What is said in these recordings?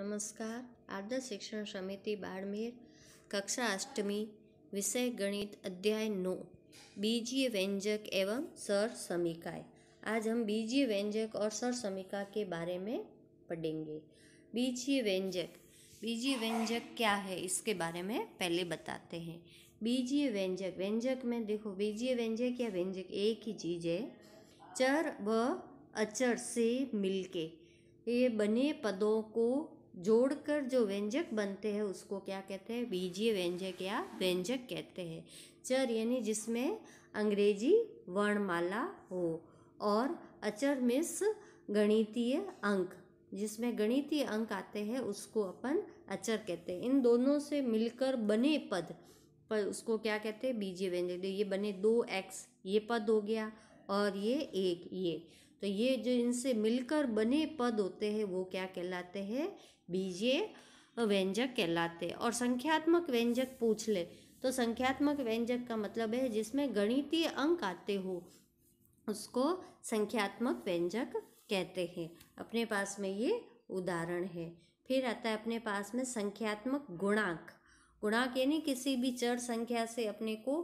नमस्कार आदर्श शिक्षण समिति बाड़मेर कक्षा अष्टमी विषय गणित अध्याय नो बीजीय व्यंजक एवं सर समीकाय आज हम बीजीय व्यंजक और सर समीका के बारे में पढ़ेंगे बीजीय व्यंजक बीजीय व्यंजक क्या है इसके बारे में पहले बताते हैं बीजीय व्यंजक व्यंजक में देखो बीजीय व्यंजक या व्यंजक एक ही चीज़ है चर व अचर से मिलके ये बने पदों को जोड़कर जो व्यंजक बनते हैं उसको क्या कहते हैं बीजीय व्यंजक या व्यंजक कहते हैं चर यानी जिसमें अंग्रेजी वर्णमाला हो और अचर मिस गणितीय अंक जिसमें गणितीय अंक आते हैं उसको अपन अचर कहते हैं इन दोनों से मिलकर बने पद पर उसको क्या कहते हैं बीजीय व्यंजक तो ये बने दो एक्स ये पद हो गया और ये एक ये तो ये जो इनसे मिलकर बने पद होते हैं वो क्या कहलाते हैं बीजे व्यंजक कहलाते और संख्यात्मक व्यंजक पूछ ले तो संख्यात्मक व्यंजक का मतलब है जिसमें गणितीय अंक आते हो उसको संख्यात्मक व्यंजक कहते हैं अपने पास में ये उदाहरण है फिर आता है अपने पास में संख्यात्मक गुणांक गुणांक यानी किसी भी चर संख्या से अपने को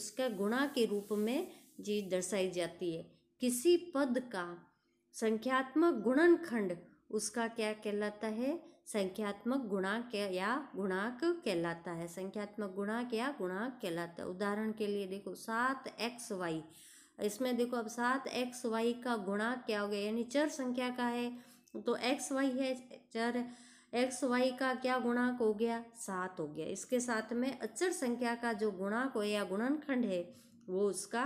उसका गुणा के रूप में जी दर्शाई जाती है किसी पद का संख्यात्मक गुणनखंड उसका क्या कहलाता है संख्यात्मक गुणांक या गुणांक कहलाता है संख्यात्मक गुणांक या गुणांक कहलाता है उदाहरण के लिए देखो सात एक्स वाई इसमें देखो अब सात एक्स वाई का गुणांक क्या हो गया यानी चर संख्या का है तो एक्स वाई है चर एक्स वाई का क्या गुणांक हो गया सात हो गया इसके साथ में अचर संख्या का जो गुणांक हो या गुणनखंड है वो उसका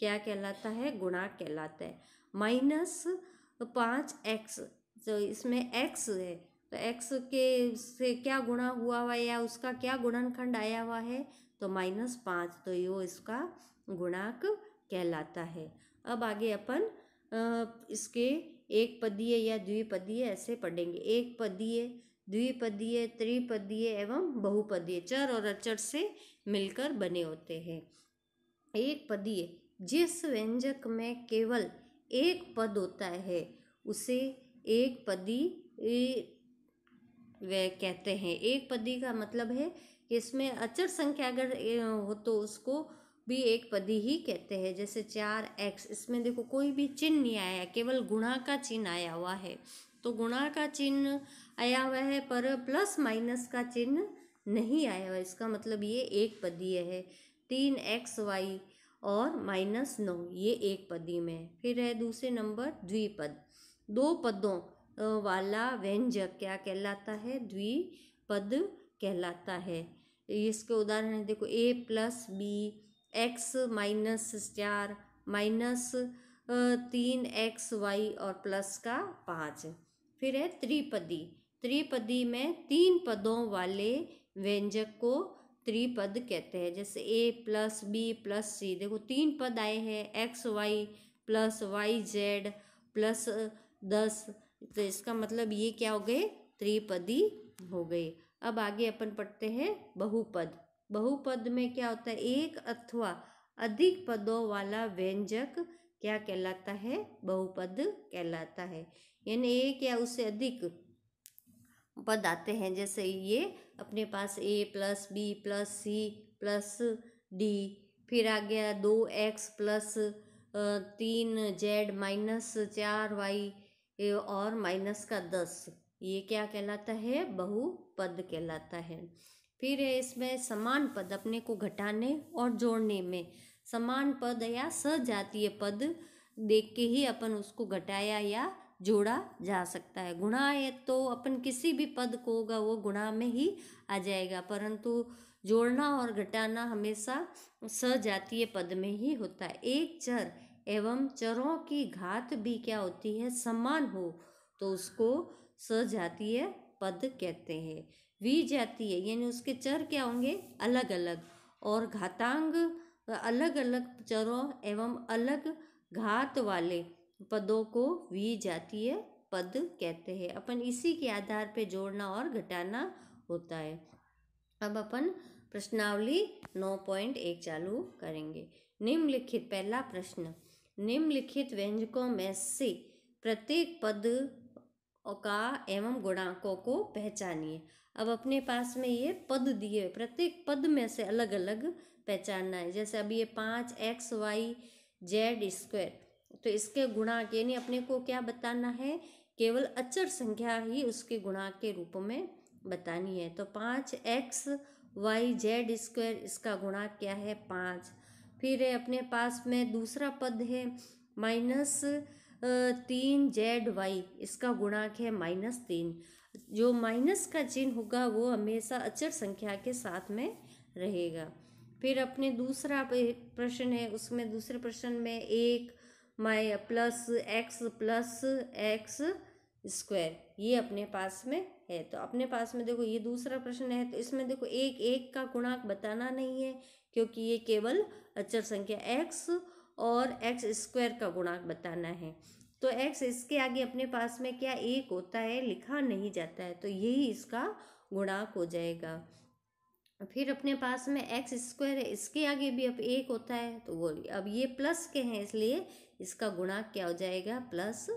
क्या कहलाता है गुणांक कहलाता है माइनस पाँच एक्स तो इसमें एक्स है तो एक्स के से क्या गुणा हुआ हुआ है या उसका क्या गुणनखंड आया हुआ है तो माइनस पाँच तो यो इसका गुणाक कहलाता है अब आगे अपन इसके एक पदीय या द्विपदीय ऐसे पढ़ेंगे एक पदीय द्विपदीय त्रिपदीय एवं बहुपदीय चर और अचर से मिलकर बने होते हैं एक पदीय जिस व्यंजक में केवल एक पद होता है उसे एक पदी वे कहते हैं एक पदी का मतलब है कि इसमें अचर संख्या अगर हो तो उसको भी एक पदी ही कहते हैं जैसे चार एक्स इसमें देखो कोई भी चिन्ह नहीं आया केवल गुणा का चिन्ह आया हुआ है तो गुणा का चिन्ह आया हुआ है पर प्लस माइनस का चिन्ह नहीं आया हुआ इसका मतलब ये एक पदीय है तीन एक्स वाई और माइनस नौ ये एक पदी में फिर है दूसरे नंबर द्विपद दो पदों वाला व्यंजक क्या कहलाता है द्विपद कहलाता है इसके उदाहरण है देखो A plus B X minus चार माइनस तीन एक्स वाई और प्लस का पाँच फिर है त्रिपदी त्रिपदी में तीन पदों वाले व्यंजक को त्रिपद कहते हैं जैसे A plus B plus C देखो तीन पद आए हैं X Y plus Y Z plus दस तो इसका मतलब ये क्या हो गए त्रिपदी हो गए अब आगे अपन पढ़ते हैं बहुपद बहुपद में क्या होता है एक अथवा अधिक पदों वाला व्यंजक क्या कहलाता है बहुपद कहलाता है यानी एक या उससे अधिक पद आते हैं जैसे ये अपने पास A plus B plus C plus D फिर आ गया दो एक्स प्लस तीन जेड माइनस चार वाई और माइनस का दस ये क्या कहलाता है बहु पद कहलाता है फिर इसमें समान पद अपने को घटाने और जोड़ने में समान पद या सजातीय पद देख के ही अपन उसको घटाया या जोड़ा जा सकता है गुणा है तो अपन किसी भी पद को होगा वो गुणा में ही आ जाएगा परंतु जोड़ना और घटाना हमेशा सजातीय पद में ही होता है एक चर एवं चरों की घात भी क्या होती है समान हो तो उसको सजातीय पद कहते हैं वी जातीय यानी उसके चर क्या होंगे अलग अलग और घातांग अलग अलग चरों एवं अलग घात वाले पदों को वी जातीय पद कहते हैं अपन इसी के आधार पर जोड़ना और घटाना होता है अब अपन प्रश्नावली नौ पॉइंट एक चालू करेंगे निम्नलिखित पहला प्रश्न निम्नलिखित व्यंजकों में से प्रत्येक पद का एवं गुणांकों को पहचानिए अब अपने पास में ये पद दिए प्रत्येक पद में से अलग अलग पहचानना है जैसे अब ये पाँच एक्स वाई जेड स्क्वायर तो इसके गुणांक यानी अपने को क्या बताना है केवल अचर संख्या ही उसके गुणांक के रूप में बतानी है तो पाँच एक्स वाई जेड स्क्वायर इसका गुणांक क्या है पाँच फिर अपने पास में दूसरा पद है माइनस तीन जेड वाई इसका गुणांक है माइनस तीन जो माइनस का चिन्ह होगा वो हमेशा अचर संख्या के साथ में रहेगा फिर अपने दूसरा प्रश्न है उसमें दूसरे प्रश्न में एक माइ plus X plus X square ये अपने पास में है तो अपने पास में देखो ये दूसरा प्रश्न है तो इसमें देखो एक एक का गुणांक बताना नहीं है क्योंकि ये केवल अचर संख्या एक्स और एक्स स्क्वायर का गुणांक बताना है तो एक्स इसके आगे अपने पास में क्या एक होता है लिखा नहीं जाता है तो यही इसका गुणांक हो जाएगा फिर अपने पास में एक्स स्क्वायर है इसके आगे भी अब एक होता है तो वो अब ये प्लस के हैं इसलिए इसका गुणांक क्या हो जाएगा प्लस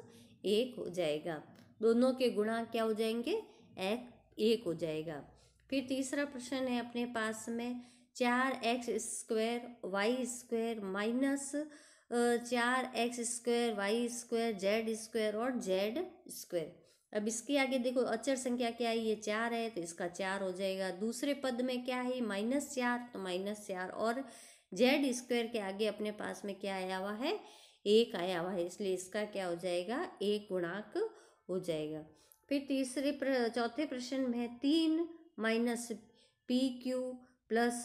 एक हो जाएगा दोनों के गुणांक क्या हो जाएंगे एक एक हो जाएगा फिर तीसरा प्रश्न है अपने पास में चार X square Y square minus चार X square Y square Z square और जेड स्क्वायर अब इसके आगे देखो अचर संख्या क्या है ये चार है तो इसका चार हो जाएगा दूसरे पद में क्या है माइनस चार तो माइनस चार और जेड स्क्वायर के आगे अपने पास में क्या आया हुआ है एक आया हुआ है इसलिए इसका क्या हो जाएगा एक गुणाक हो जाएगा फिर तीसरे प्र, चौथे प्रश्न में तीन minus P Q plus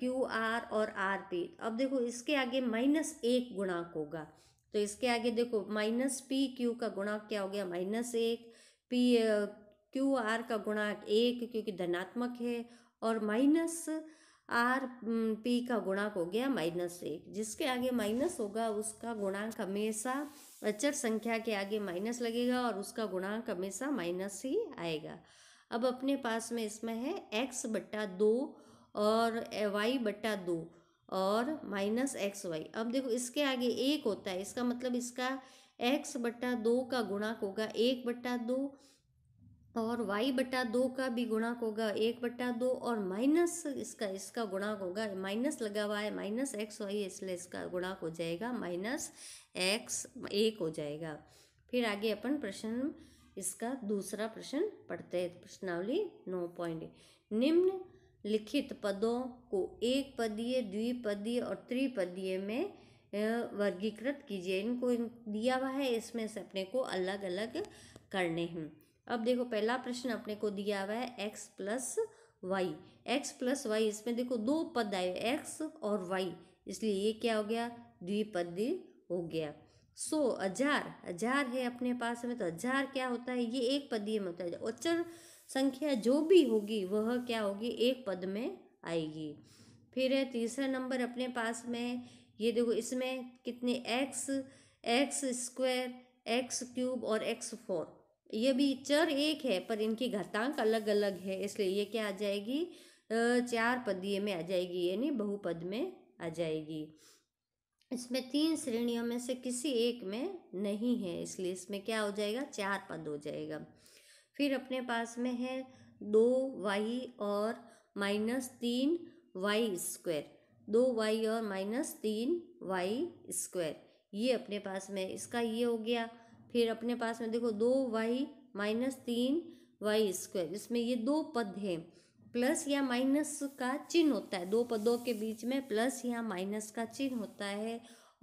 Q R और आर पी अब देखो इसके आगे माइनस एक गुणाक होगा तो इसके आगे देखो माइनस पी क्यू का गुणाक क्या हो गया माइनस एक पी क्यू आर का गुणाक एक क्योंकि धनात्मक है और माइनस आर पी का गुणाक हो गया माइनस एक जिसके आगे माइनस होगा उसका गुणाक हमेशा अचर संख्या के आगे माइनस लगेगा और उसका गुणांक हमेशा माइनस ही आएगा अब अपने पास में इसमें है एक्स बट्टा दो और वाई बट्टा दो और माइनस एक्स वाई अब देखो इसके आगे एक होता है इसका मतलब इसका एक्स बट्टा दो का गुणाक होगा एक बट्टा दो और y बटा दो का भी गुणाक होगा एक बटा दो और माइनस इसका इसका गुणाक होगा माइनस लगा हुआ है माइनस एक्स वाई इसलिए इसका गुणाक हो जाएगा माइनस एक्स एक हो जाएगा फिर आगे अपन प्रश्न इसका दूसरा प्रश्न पढ़ते हैं प्रश्नावली नौ पॉइंट निम्न लिखित पदों को एक पदीय द्विपदीय और त्रिपदीय में वर्गीकृत कीजिए इनको दिया हुआ है इसमें से अपने को अलग अलग करने हैं अब देखो पहला प्रश्न अपने को दिया हुआ है X plus Y X plus Y इसमें देखो दो पद आए एक्स और वाई इसलिए ये क्या हो गया द्विपद हो गया सो so, हजार हजार है अपने पास में तो हजार क्या होता है ये एक पदीय में होता है अचर संख्या जो भी होगी वह क्या होगी एक पद में आएगी फिर है तीसरा नंबर अपने पास में ये देखो इसमें कितने X X square X cube और एक्स फोर ये भी चर एक है पर इनकी घातांक अलग अलग है इसलिए ये क्या आ जाएगी चार पदीय में आ जाएगी यानी बहुपद में आ जाएगी इसमें तीन श्रेणियों में से किसी एक में नहीं है इसलिए इसमें क्या हो जाएगा चार पद हो जाएगा फिर अपने पास में है दो वाई और माइनस तीन वाई स्क्वायर दो वाई और माइनस तीन वाई स्क्वायर ये अपने पास में इसका ये हो गया फिर अपने पास में देखो दो वाई माइनस तीन वाई स्क्वायर इसमें ये दो पद हैं प्लस या माइनस का चिन्ह होता है दो पदों के बीच में प्लस या माइनस का चिन्ह होता है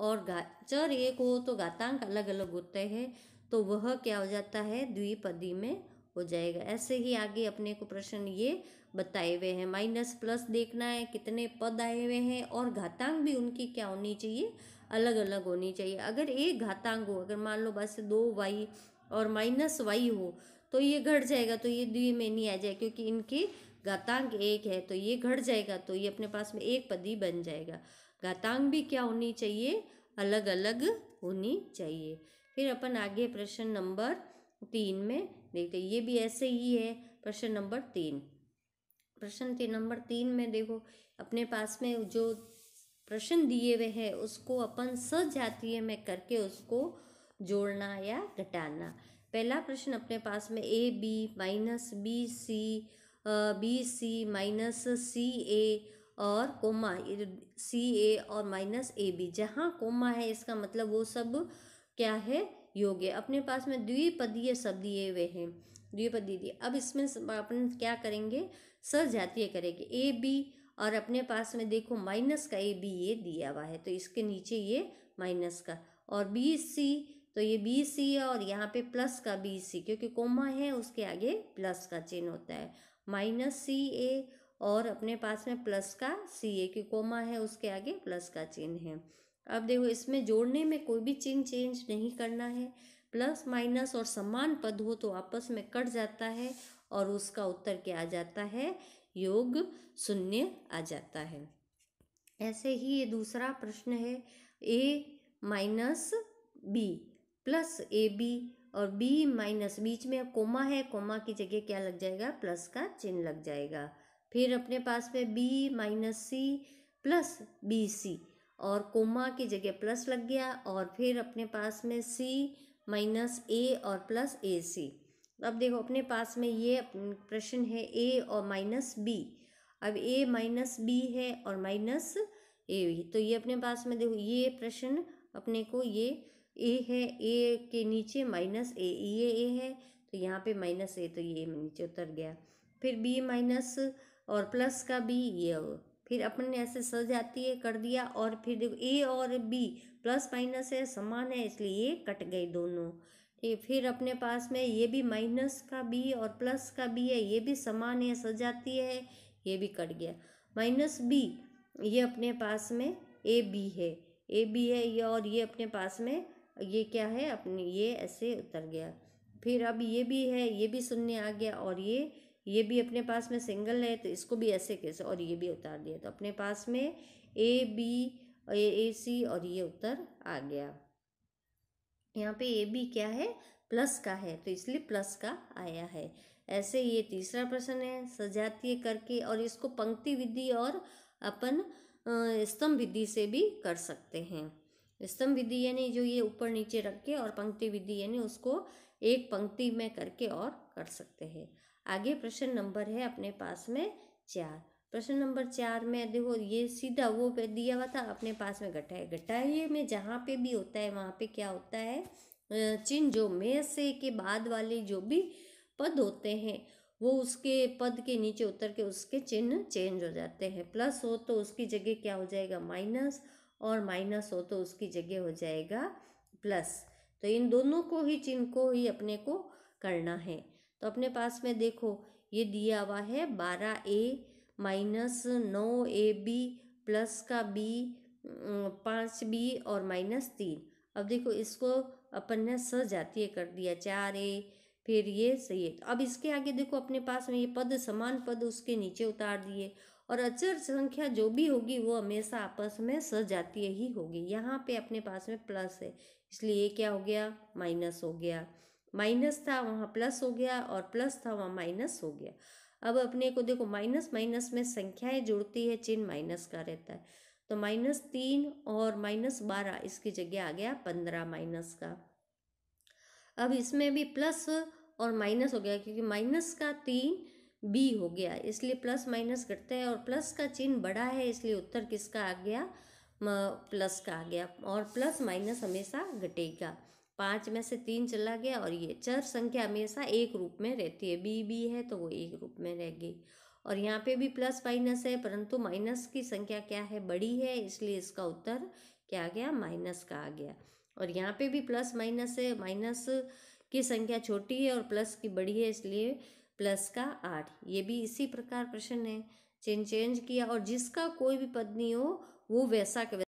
और चर एक हो तो घातांक अलग अलग होते हैं तो वह क्या हो जाता है द्विपदी में हो जाएगा ऐसे ही आगे अपने को प्रश्न ये बताए हुए हैं माइनस प्लस देखना है कितने पद आए हुए हैं और घातांक भी उनकी क्या होनी चाहिए अलग अलग होनी चाहिए अगर एक घातांक हो अगर मान लो बस दो वाई और माइनस वाई हो तो ये घट जाएगा तो ये द्वि में नहीं आ जाए क्योंकि इनके घातांक एक है तो ये घट जाएगा तो ये अपने पास में एक पदी बन जाएगा घातांक भी क्या होनी चाहिए अलग अलग होनी चाहिए फिर अपन आगे प्रश्न नंबर तीन में देखते ये भी ऐसे ही है प्रश्न नंबर तीन प्रश्न तीन नंबर तीन में देखो अपने पास में जो प्रश्न दिए हुए हैं उसको अपन सजातीय में करके उसको जोड़ना या घटाना पहला प्रश्न अपने पास में A B minus B C B C minus C A और कोमा सी ए और माइनस ए बी जहाँ कोमा है इसका मतलब वो सब क्या है योग्य अपने पास में द्विपदीय सब दिए हुए हैं द्विपदीय अब इसमें अपन क्या करेंगे सजातीय करेंगे ए बी और अपने पास में देखो माइनस का ए बी ए दिया हुआ है तो इसके नीचे ये माइनस का और बी सी तो ये बी सी है और यहाँ पे प्लस का बी सी क्योंकि कोमा है उसके आगे प्लस का चिन्ह होता है माइनस सी ए और अपने पास में प्लस का सी ए क्योंकि कोमा है उसके आगे प्लस का चिन्ह है अब देखो इसमें जोड़ने में कोई भी चिन्ह चेंज नहीं करना है प्लस माइनस और समान पद हो तो आपस में कट जाता है और उसका उत्तर क्या आ जाता है योग शून्य आ जाता है ऐसे ही ये दूसरा प्रश्न है A minus B plus A B और बी माइनस बीच में कोमा है कोमा की जगह क्या लग जाएगा प्लस का चिन्ह लग जाएगा फिर अपने पास में B minus C plus B C और कोमा की जगह प्लस लग गया और फिर अपने पास में सी माइनस ए और प्लस ए सी अब देखो अपने पास में ये प्रश्न है ए और माइनस बी अब ए माइनस बी है और माइनस ए तो ये अपने पास में देखो ये प्रश्न अपने को ये ए है ए के नीचे माइनस ए ये ए है तो यहाँ पे माइनस ए तो ये नीचे उतर गया फिर बी माइनस और प्लस का बी ये फिर अपन ने ऐसे सज जाती है कर दिया और फिर देखो ए और बी प्लस माइनस है समान है इसलिए ये कट गए दोनों ये फिर अपने पास में ये भी माइनस का बी और प्लस का बी है ये भी समान है सजाती है ये भी कट गया माइनस बी ये अपने पास में ए बी है ए बी है ये और ये अपने पास में ये क्या है अपने ये ऐसे उतर गया फिर अब ये भी है ये भी शून्य आ गया और ये ये भी अपने पास में सिंगल है तो इसको भी ऐसे कैसे और ये भी उतार दिया तो अपने पास में ए बी ए सी और ये उत्तर आ गया यहाँ पे ए भी क्या है प्लस का है तो इसलिए प्लस का आया है ऐसे ये तीसरा प्रश्न है सजातीय करके और इसको पंक्ति विधि और अपन स्तंभ विधि से भी कर सकते हैं स्तंभ विधि यानी जो ये ऊपर नीचे रख के और पंक्ति विधि यानी उसको एक पंक्ति में करके और कर सकते हैं आगे प्रश्न नंबर है अपने पास में चार प्रश्न नंबर चार में देखो ये सीधा वो पे दिया हुआ था अपने पास में घटाए घटाए में जहाँ पे भी होता है वहाँ पे क्या होता है चिन्ह जो मे से के बाद वाले जो भी पद होते हैं वो उसके पद के नीचे उतर के उसके चिन्ह चेंज हो जाते हैं प्लस हो तो उसकी जगह क्या हो जाएगा माइनस और माइनस हो तो उसकी जगह हो जाएगा प्लस तो इन दोनों को ही चिन्ह को ही अपने को करना है तो अपने पास में देखो ये दिया हुआ है बारह ए माइनस नौ ए बी प्लस का बी पाँच बी और माइनस तीन अब देखो इसको अपन ने स जातीय कर दिया चार ए फिर ये सही है अब इसके आगे देखो अपने पास में ये पद समान पद उसके नीचे उतार दिए और अचर संख्या जो भी होगी वो हमेशा आपस में स जातीय ही होगी यहाँ पे अपने पास में प्लस है इसलिए ये क्या हो गया माइनस हो गया माइनस था वहाँ प्लस हो गया और प्लस था वहाँ माइनस हो गया अब अपने को देखो माइनस माइनस में संख्याएं जुड़ती है चिन्ह माइनस का रहता है तो माइनस तीन और माइनस बारह इसकी जगह आ गया पंद्रह माइनस का अब इसमें भी प्लस और माइनस हो गया क्योंकि माइनस का तीन बी हो गया इसलिए प्लस माइनस करते हैं और प्लस का चिन्ह बड़ा है इसलिए उत्तर किसका आ गया प्लस का आ गया और प्लस माइनस हमेशा घटेगा पाँच में से तीन चला गया और ये चर संख्या हमेशा एक रूप में रहती है बी बी है तो वो एक रूप में रह गई और यहाँ पे भी प्लस माइनस है परंतु माइनस की संख्या क्या है बड़ी है इसलिए इसका उत्तर क्या आ गया माइनस का आ गया और यहाँ पे भी प्लस माइनस है माइनस की संख्या छोटी है और प्लस की बड़ी है इसलिए प्लस का आठ ये भी इसी प्रकार प्रश्न है चेंज चेंज किया और जिसका कोई भी पद नहीं हो वो वैसा के